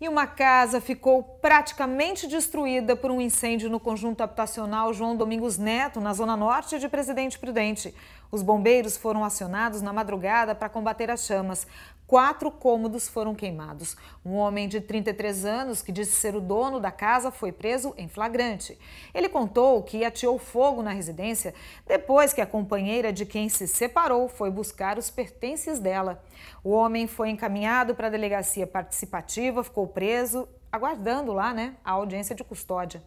e uma casa ficou praticamente destruída por um incêndio no conjunto habitacional João Domingos Neto, na zona norte de Presidente Prudente. Os bombeiros foram acionados na madrugada para combater as chamas. Quatro cômodos foram queimados. Um homem de 33 anos, que disse ser o dono da casa, foi preso em flagrante. Ele contou que ateou fogo na residência depois que a companheira de quem se separou foi buscar os pertences dela. O homem foi encaminhado para a delegacia participativa, ficou preso aguardando lá né, a audiência de custódia.